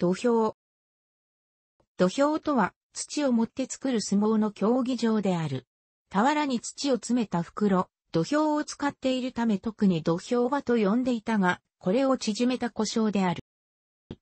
土俵。土俵とは、土を持って作る相撲の競技場である。俵に土を詰めた袋、土俵を使っているため特に土俵場と呼んでいたが、これを縮めた故障である。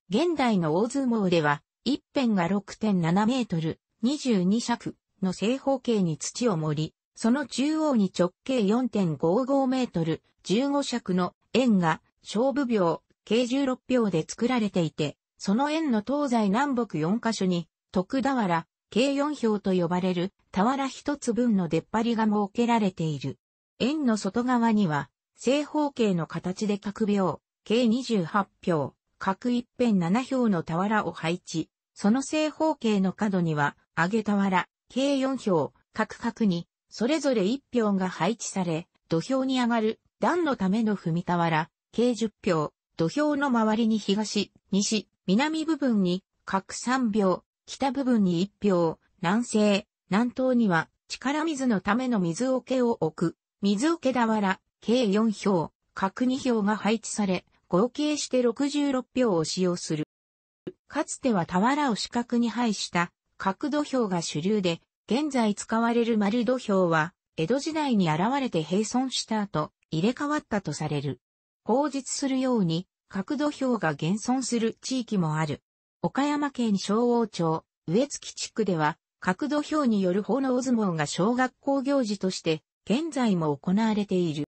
現代の大相撲では、一辺が6.7メートル、22尺の正方形に土を盛り、その中央に直径4.55メートル、15尺の円が勝負秒、計16秒で作られていて、その円の東西南北4カ所に、徳田原、計4票と呼ばれる、俵一つ分の出っ張りが設けられている。円の外側には、正方形の形で各秒、計28票、各一辺7票の俵を配置。その正方形の角には、上げ俵、計4票、各角に、それぞれ1票が配置され、土俵に上がる、段のための踏み俵、計10票、土俵の周りに東、西、南部分に各3票、北部分に1票、南西、南東には力水のための水桶を置く、水桶俵、計4票、各2票が配置され、合計して66票を使用する。かつては俵を四角に配した角土俵が主流で、現在使われる丸土俵は、江戸時代に現れて閉存した後、入れ替わったとされる。口述するように、角土俵が現存する地域もある。岡山県昭王町、植月地区では、角土俵による奉納相撲が小学校行事として、現在も行われている。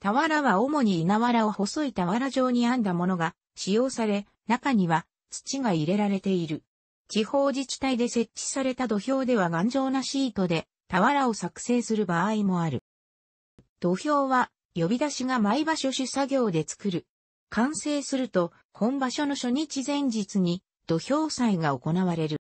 俵は主に稲藁を細い俵状に編んだものが使用され、中には土が入れられている。地方自治体で設置された土俵では頑丈なシートで俵を作成する場合もある。土俵は呼び出しが毎場所主作業で作る完成すると、本場所の初日前日に土俵祭が行われる。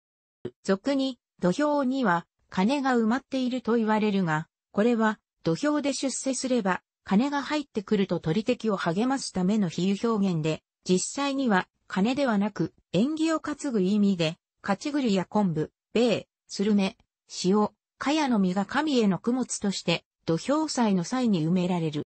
俗に土俵には金が埋まっていると言われるが、これは土俵で出世すれば金が入ってくると取り敵を励ますための比喩表現で、実際には金ではなく縁起を担ぐ意味で、勝ち栗や昆布、米、スルメ、塩、茅の実が神への供物として土俵祭の際に埋められる。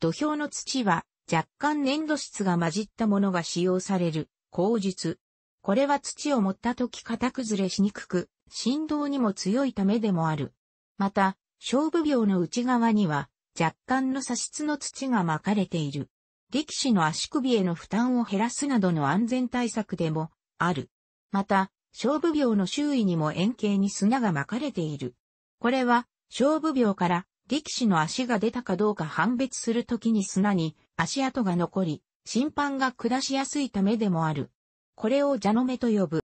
土俵の土は若干粘土質が混じったものが使用される、口述。これは土を持った時型崩れしにくく、振動にも強いためでもある。また、勝負病の内側には、若干の砂質の土が巻かれている。力士の足首への負担を減らすなどの安全対策でも、ある。また、勝負病の周囲にも円形に砂が巻かれている。これは、勝負病から力士の足が出たかどうか判別するときに砂に足跡が残り、審判が下しやすいためでもある。これを蛇の目と呼ぶ。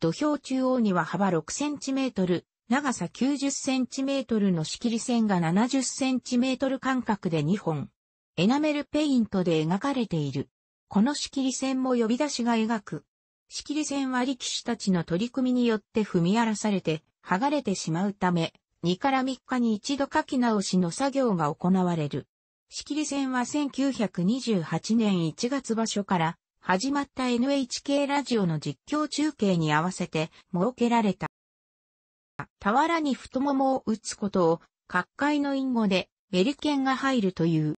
土俵中央には幅6センチメートル、長さ90センチメートルの仕切り線が70センチメートル間隔で2本。エナメルペイントで描かれている。この仕切り線も呼び出しが描く。仕切り線は力士たちの取り組みによって踏み荒らされて、剥がれてしまうため、2から3日に一度書き直しの作業が行われる。仕切り線は1928年1月場所から始まった NHK ラジオの実況中継に合わせて設けられた。俵に太ももを打つことを各界の隠語でメリケンが入るという。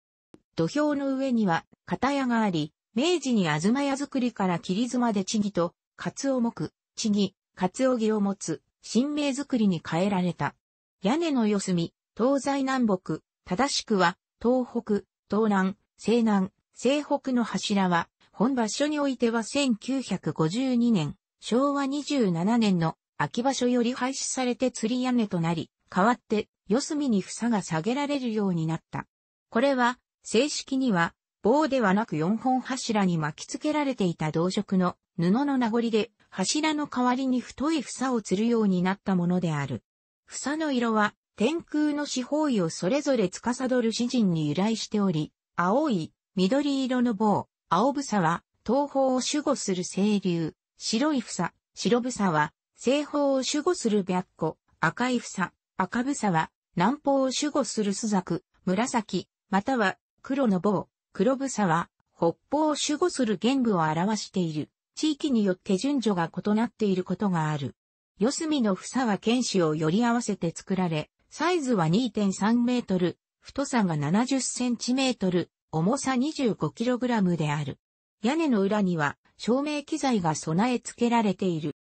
土俵の上には片屋があり、明治に東屋作りから切妻でち木と、カツオ木、ち木、カツオ木を持つ、新名作りに変えられた。屋根の四隅、東西南北、正しくは、東北、東南、西南、西北の柱は、本場所においては1952年、昭和27年の秋場所より廃止されて釣り屋根となり、代わって四隅に房が下げられるようになった。これは、正式には、棒ではなく四本柱に巻き付けられていた同色の布の名残で、柱の代わりに太い房を釣るようになったものである。房の色は天空の四方位をそれぞれ司る詩人に由来しており、青い、緑色の棒、青房は東方を守護する清流、白い房、白房は西方を守護する白虎、赤い房、赤房は南方を守護する朱雀、紫、または黒の棒、黒房は北方を守護する玄武を表している。地域によって順序が異なっていることがある。四隅の房は剣士を寄り合わせて作られ、サイズは2.3メートル、太さが70センチメートル、重さ25キログラムである。屋根の裏には照明機材が備え付けられている。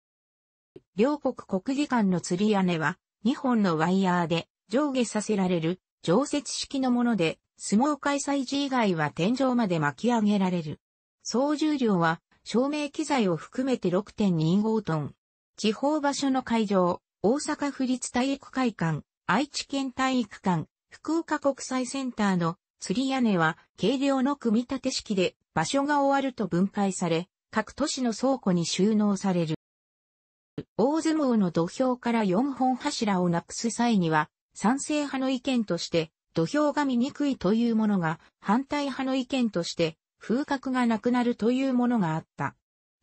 両国国技館の吊り屋根は2本のワイヤーで上下させられる常設式のもので、相撲開催時以外は天井まで巻き上げられる。総重量は照明機材を含めて6.25トン。地方場所の会場、大阪府立体育会館、愛知県体育館、福岡国際センターの釣り屋根は軽量の組み立て式で場所が終わると分解され、各都市の倉庫に収納される。大相撲の土俵から4本柱をなくす際には、賛成派の意見として、土俵が見にくいというものが、反対派の意見として、風格がなくなるというものがあった。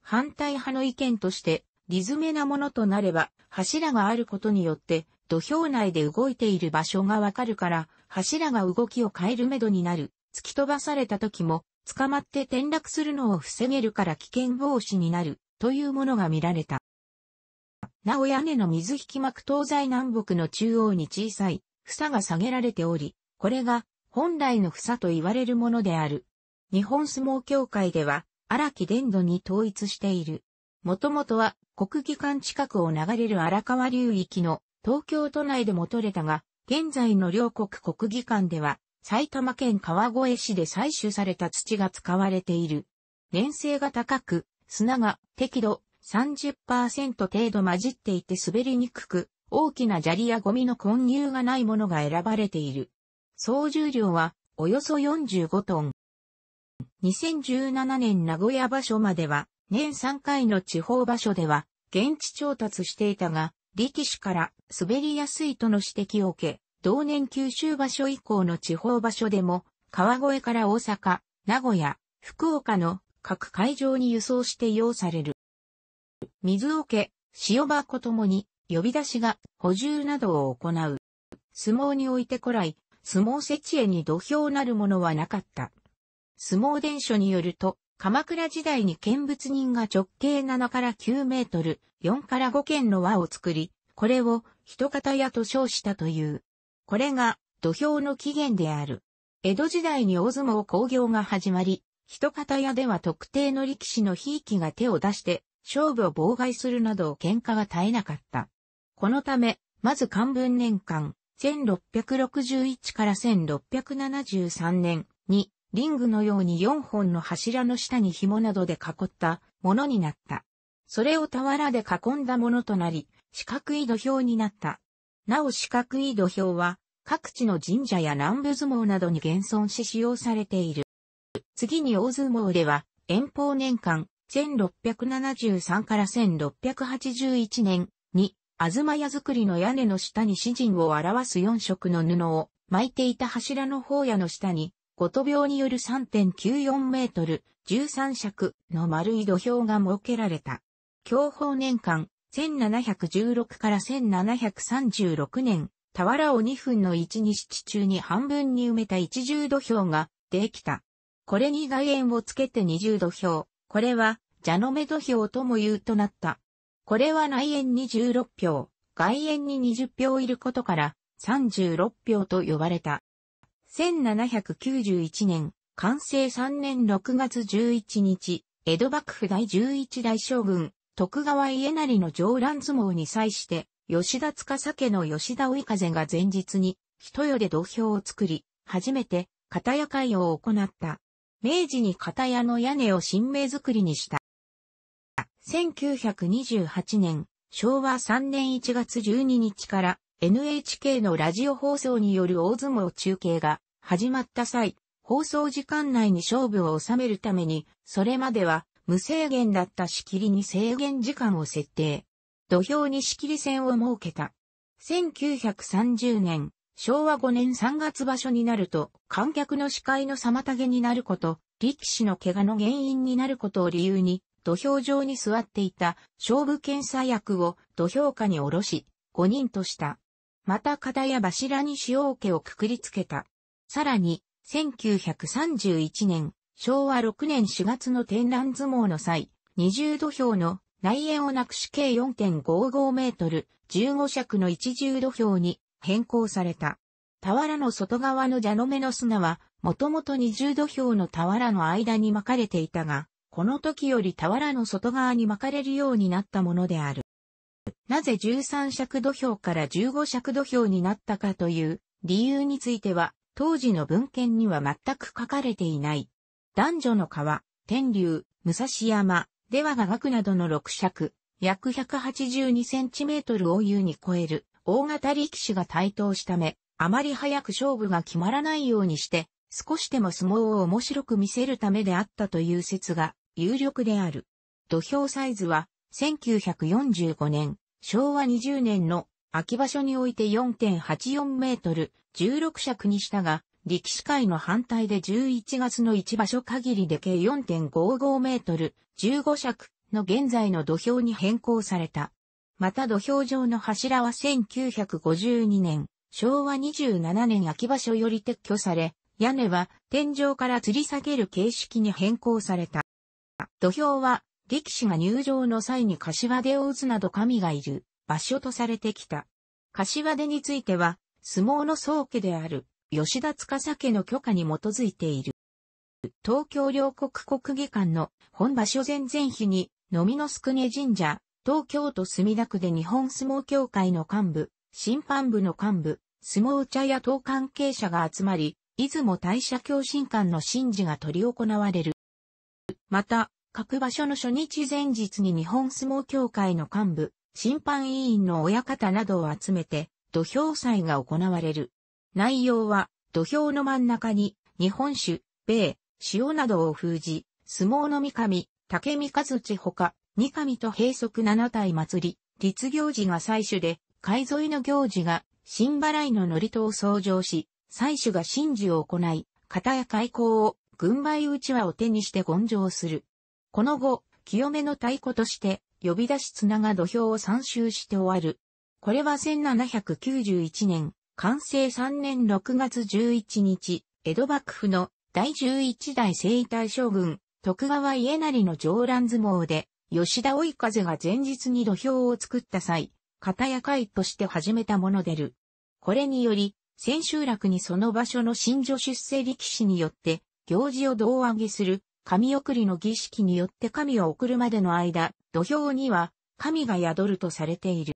反対派の意見として、リズメなものとなれば、柱があることによって、土俵内で動いている場所がわかるから、柱が動きを変えるめどになる。突き飛ばされた時も、捕まって転落するのを防げるから危険防止になる、というものが見られた。なお屋根の水引幕東西南北の中央に小さい、房が下げられており、これが本来の房と言われるものである。日本相撲協会では、荒木伝土に統一している。もともとは国技館近くを流れる荒川流域の東京都内でも取れたが、現在の両国国技館では埼玉県川越市で採取された土が使われている。粘性が高く、砂が適度30%程度混じっていて滑りにくく、大きな砂利やゴミの混入がないものが選ばれている。総重量はおよそ45トン。2017年名古屋場所までは年3回の地方場所では、現地調達していたが、力士から滑りやすいとの指摘を受け、同年九州場所以降の地方場所でも、川越から大阪、名古屋、福岡の各会場に輸送して要される。水桶、塩箱ともに、呼び出しが補充などを行う。相撲において古来、相撲設置へに土俵なるものはなかった。相撲伝書によると、鎌倉時代に見物人が直径7から9メートル、4から5軒の輪を作り、これを人方屋と称したという。これが土俵の起源である。江戸時代に大相撲工業が始まり、人方屋では特定の力士のひいきが手を出して、勝負を妨害するなど喧嘩が絶えなかった。このため、まず漢文年間、1661から1673年に、リングのように4本の柱の下に紐などで囲ったものになった。それを俵で囲んだものとなり、四角い土俵になった。なお四角い土俵は、各地の神社や南部相撲などに現存し使用されている。次に大相撲では、遠方年間、1673から1681年に、東屋作りの屋根の下に詩人を表す4色の布を巻いていた柱の方屋の下に、ごと病による3.94メートル、13尺の丸い土俵が設けられた。享保年間、1716から1736年、俵を2分の1にし地中に半分に埋めた一重土俵ができた。これに外縁をつけて二重土俵。これは、蛇の目土俵とも言うとなった。これは内縁に16票、外縁に20票いることから36票と呼ばれた。1791年、完成3年6月11日、江戸幕府第11代将軍、徳川家成の上乱相撲に際して、吉田司家の吉田追風が前日に、人世で土俵を作り、初めて、片屋会を行った。明治に片屋の屋根を新名作りにした。1928年、昭和3年1月12日から NHK のラジオ放送による大相撲中継が始まった際、放送時間内に勝負を収めるために、それまでは無制限だった仕切りに制限時間を設定。土俵に仕切り線を設けた。1930年、昭和5年3月場所になると、観客の視界の妨げになること、力士の怪我の原因になることを理由に、土俵上に座っていた勝負検査役を土俵下に下ろし、5人とした。また片や柱に塩桶をくくりつけた。さらに、1931年、昭和6年4月の天覧相撲の際、20土俵の内縁をなくし計4.55メートル、15尺の一重土俵に変更された。俵の外側の蛇の目の砂は、もともと二重土俵の俵の間に巻かれていたが、この時より俵の外側に巻かれるようになったものである。なぜ13尺土俵から15尺土俵になったかという理由については、当時の文献には全く書かれていない。男女の川、天竜、武蔵山、ではが区などの六尺、約182センチメートルを優に超える大型力士が台頭しため、あまり早く勝負が決まらないようにして、少しでも相撲を面白く見せるためであったという説が有力である。土俵サイズは1945年、昭和20年の秋場所において4.84メートル、16尺にしたが、力士会の反対で11月の1場所限りで計4.55メートル、15尺の現在の土俵に変更された。また土俵上の柱は1952年、昭和27年秋場所より撤去され、屋根は天井から吊り下げる形式に変更された。土俵は力士が入場の際に柏で大津など神がいる場所とされてきた。柏手については、相撲の宗家である、吉田司家の許可に基づいている。東京両国国技館の本場所前々日に、のみのすくね神社、東京都墨田区で日本相撲協会の幹部、審判部の幹部、相撲茶屋等関係者が集まり、出雲大社共進館の神事が取り行われる。また、各場所の初日前日に日本相撲協会の幹部、審判委員の親方などを集めて、土俵祭が行われる。内容は、土俵の真ん中に、日本酒、米、塩などを封じ、相撲の三上、竹三和地ほか、三上と平塞七体祭り、立行事が祭種で、海沿いの行事が、新払いの祝詞を創上し、祭種が神事を行い、片や開口を、軍配うちわを手にして権上する。この後、清めの太鼓として、呼び出し綱が土俵を参集して終わる。これは1791年、完成3年6月11日、江戸幕府の第11代征夷大将軍、徳川家成の上乱相撲で、吉田追風が前日に土俵を作った際、片や会として始めたものでる。これにより、千秋楽にその場所の新女出世力士によって、行事を胴上げする神送りの儀式によって神を送るまでの間、土俵には神が宿るとされている。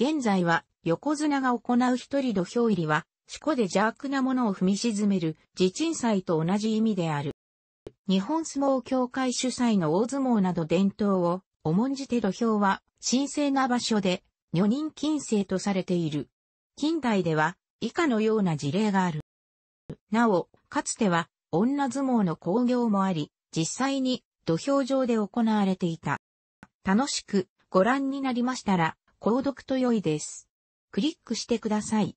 現在は横綱が行う一人土俵入りは、四股で邪悪なものを踏み沈める自鎮祭と同じ意味である。日本相撲協会主催の大相撲など伝統を重んじて土俵は神聖な場所で女人禁制とされている。近代では以下のような事例がある。なお、かつては女相撲の興行もあり、実際に土俵上で行われていた。楽しくご覧になりましたら、購読と良いです。クリックしてください。